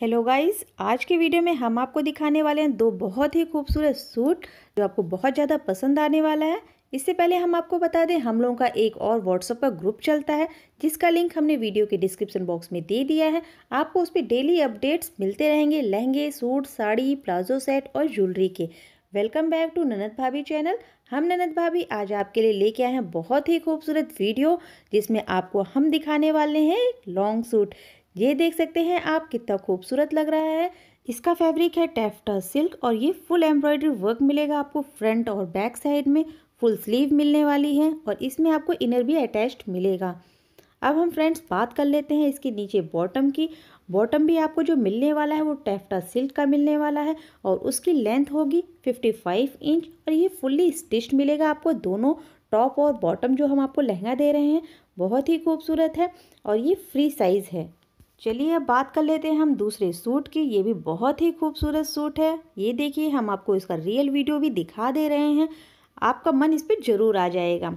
hello guys आज के video में हम आपको दिखाने वाले हैं दो बहुत ही खूबसूरत सूट जो आपको बहुत ज़्यादा पसंद आने वाला है इससे पहले हम आपको बता दें हम लोगों का एक और व्हाट्सअप का ग्रुप चलता है जिसका लिंक हमने वीडियो के डिस्क्रिप्शन बॉक्स में दे दिया है आपको उस पर डेली अपडेट्स मिलते रहेंगे लहंगे सूट साड़ी प्लाजो सेट और ज्वेलरी के welcome back to Nanad Bhabhi channel हम ननद भाभी आज आपके लिए लेके आए हैं बहुत ही खूबसूरत वीडियो जिसमें आपको हम दिखाने वाले हैं लॉन्ग सूट ये देख सकते हैं आप कितना खूबसूरत लग रहा है इसका फैब्रिक है टेफ्टा सिल्क और ये फुल एम्ब्रॉयडरी वर्क मिलेगा आपको फ्रंट और बैक साइड में फुल स्लीव मिलने वाली है और इसमें आपको इनर भी अटैच्ड मिलेगा अब हम फ्रेंड्स बात कर लेते हैं इसके नीचे बॉटम की बॉटम भी आपको जो मिलने वाला है वो टेफ्टा सिल्क का मिलने वाला है और उसकी लेंथ होगी 55 इंच और ये फुल्ली स्टिच्ड मिलेगा आपको दोनों टॉप और बॉटम जो हम आपको लहंगा दे रहे हैं बहुत ही खूबसूरत है और ये फ्री साइज़ है चलिए अब बात कर लेते हैं हम दूसरे सूट की ये भी बहुत ही खूबसूरत सूट है ये देखिए हम आपको इसका रियल वीडियो भी दिखा दे रहे हैं आपका मन इस पर ज़रूर आ जाएगा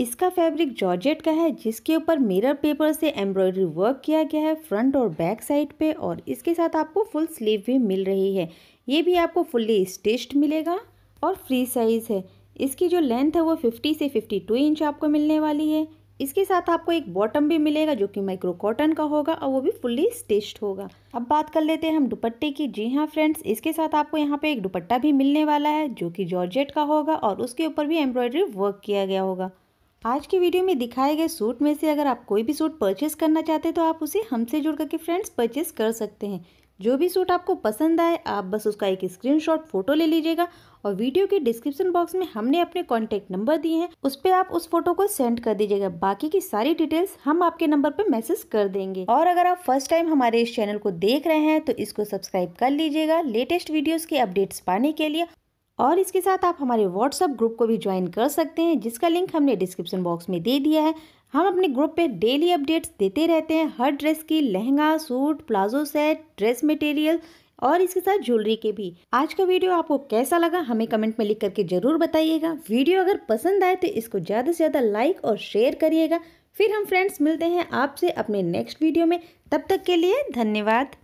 इसका फैब्रिक जॉर्जेट का है जिसके ऊपर मिरर पेपर से एम्ब्रॉयडरी वर्क किया गया है फ्रंट और बैक साइड पे और इसके साथ आपको फुल स्लीव भी मिल रही है ये भी आपको फुल्ली स्टिच्ड मिलेगा और फ्री साइज़ है इसकी जो लेंथ है वो 50 से 52 इंच आपको मिलने वाली है इसके साथ आपको एक बॉटम भी मिलेगा जो कि माइक्रो कॉटन का होगा और वो भी फुल्ली स्टिच्ड होगा अब बात कर लेते हैं हम दुपट्टे की जी हाँ फ्रेंड्स इसके साथ आपको यहाँ पे एक दुपट्टा भी मिलने वाला है जो कि जॉर्जेट का होगा और उसके ऊपर भी एम्ब्रॉयडरी वर्क किया गया होगा आज की वीडियो में दिखाए गए सूट में से अगर आप कोई भी सूट परचेस करना चाहते हैं तो आप उसे हमसे जुड़ करके फ्रेंड्स परचेस कर सकते हैं जो भी सूट आपको पसंद आए आप बस उसका एक स्क्रीनशॉट फोटो ले लीजिएगा और वीडियो के डिस्क्रिप्शन बॉक्स में हमने अपने कॉन्टेक्ट नंबर दिए हैं उस पर आप उस फोटो को सेंड कर दीजिएगा बाकी की सारी डिटेल्स हम आपके नंबर पर मैसेज कर देंगे और अगर आप फर्स्ट टाइम हमारे इस चैनल को देख रहे हैं तो इसको सब्सक्राइब कर लीजिएगा लेटेस्ट वीडियोस के अपडेट्स पाने के लिए और इसके साथ आप हमारे व्हाट्सएप ग्रुप को भी ज्वाइन कर सकते हैं जिसका लिंक हमने डिस्क्रिप्शन बॉक्स में दे दिया है हम अपने ग्रुप पे डेली अपडेट्स देते रहते हैं हर ड्रेस की lehenga suit palazzo set dress material और इसके साथ ज्वेलरी के भी आज का वीडियो आपको कैसा लगा हमें कमेंट में लिख करके ज़रूर बताइएगा वीडियो अगर पसंद आए तो इसको ज़्यादा से ज़्यादा लाइक और शेयर करिएगा फिर हम फ्रेंड्स मिलते हैं आपसे अपने नेक्स्ट वीडियो में तब तक के लिए धन्यवाद